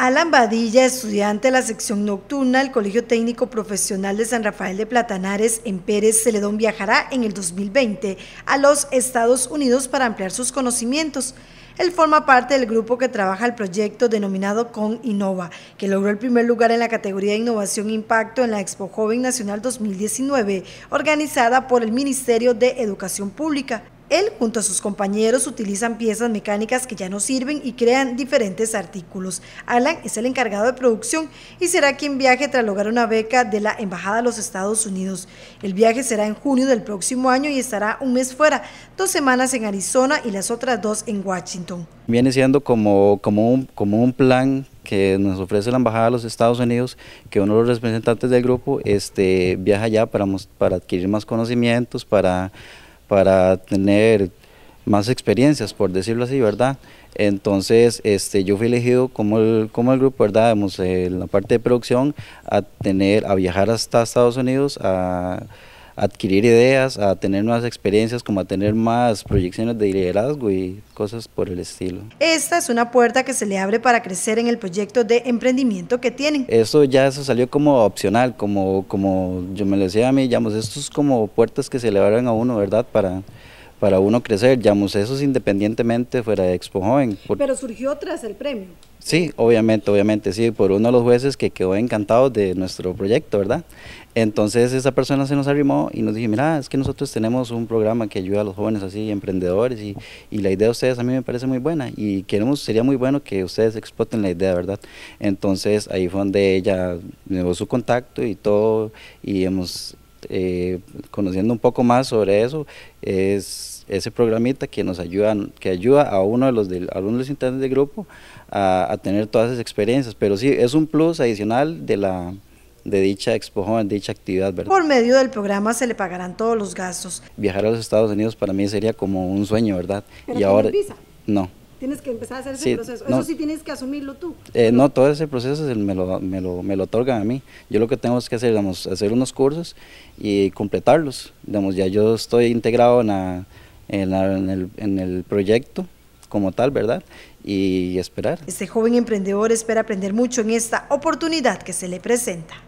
Alan Badilla, estudiante de la sección nocturna del Colegio Técnico Profesional de San Rafael de Platanares en Pérez Celedón, viajará en el 2020 a los Estados Unidos para ampliar sus conocimientos. Él forma parte del grupo que trabaja el proyecto denominado Con Innova, que logró el primer lugar en la categoría de Innovación e Impacto en la Expo Joven Nacional 2019, organizada por el Ministerio de Educación Pública. Él junto a sus compañeros utilizan piezas mecánicas que ya no sirven y crean diferentes artículos. Alan es el encargado de producción y será quien viaje tras lograr una beca de la Embajada de los Estados Unidos. El viaje será en junio del próximo año y estará un mes fuera, dos semanas en Arizona y las otras dos en Washington. Viene siendo como, como, un, como un plan que nos ofrece la Embajada de los Estados Unidos, que uno de los representantes del grupo este, viaja allá para, para adquirir más conocimientos, para para tener más experiencias, por decirlo así, ¿verdad? Entonces, este, yo fui elegido como el, como el grupo, ¿verdad? en la parte de producción, a tener, a viajar hasta Estados Unidos, a adquirir ideas, a tener nuevas experiencias, como a tener más proyecciones de liderazgo y cosas por el estilo. Esta es una puerta que se le abre para crecer en el proyecto de emprendimiento que tienen. Eso ya eso salió como opcional, como, como yo me lo decía a mí, digamos, esto es como puertas que se le abren a uno, ¿verdad? Para para uno crecer, digamos, eso independientemente fuera de Expo Joven. Pero surgió tras el premio. Sí, obviamente, obviamente, sí, por uno de los jueces que quedó encantado de nuestro proyecto, ¿verdad? Entonces esa persona se nos arrimó y nos dije mira, es que nosotros tenemos un programa que ayuda a los jóvenes así, emprendedores, y, y la idea de ustedes a mí me parece muy buena y queremos, sería muy bueno que ustedes exploten la idea, ¿verdad? Entonces ahí fue donde ella me dio su contacto y todo, y hemos eh, conociendo un poco más sobre eso, es ese programita que nos ayuda, que ayuda a uno de los, alumnos de los del grupo a, tener todas esas experiencias. Pero sí, es un plus adicional de la de dicha Expo de dicha actividad, ¿verdad? Por medio del programa se le pagarán todos los gastos. Viajar a los Estados Unidos para mí sería como un sueño, ¿verdad? y ahora no. Tienes que empezar a hacer ese proceso. Eso sí tienes que asumirlo tú. Eh, no, todo ese proceso me, lo, me, otorgan a mí. Yo lo que tengo es que hacer, digamos, hacer unos cursos y completarlos. Digamos, ya yo estoy integrado en, en, el, en el proyecto como tal, ¿verdad? Y esperar. Este joven emprendedor espera aprender mucho en esta oportunidad que se le presenta.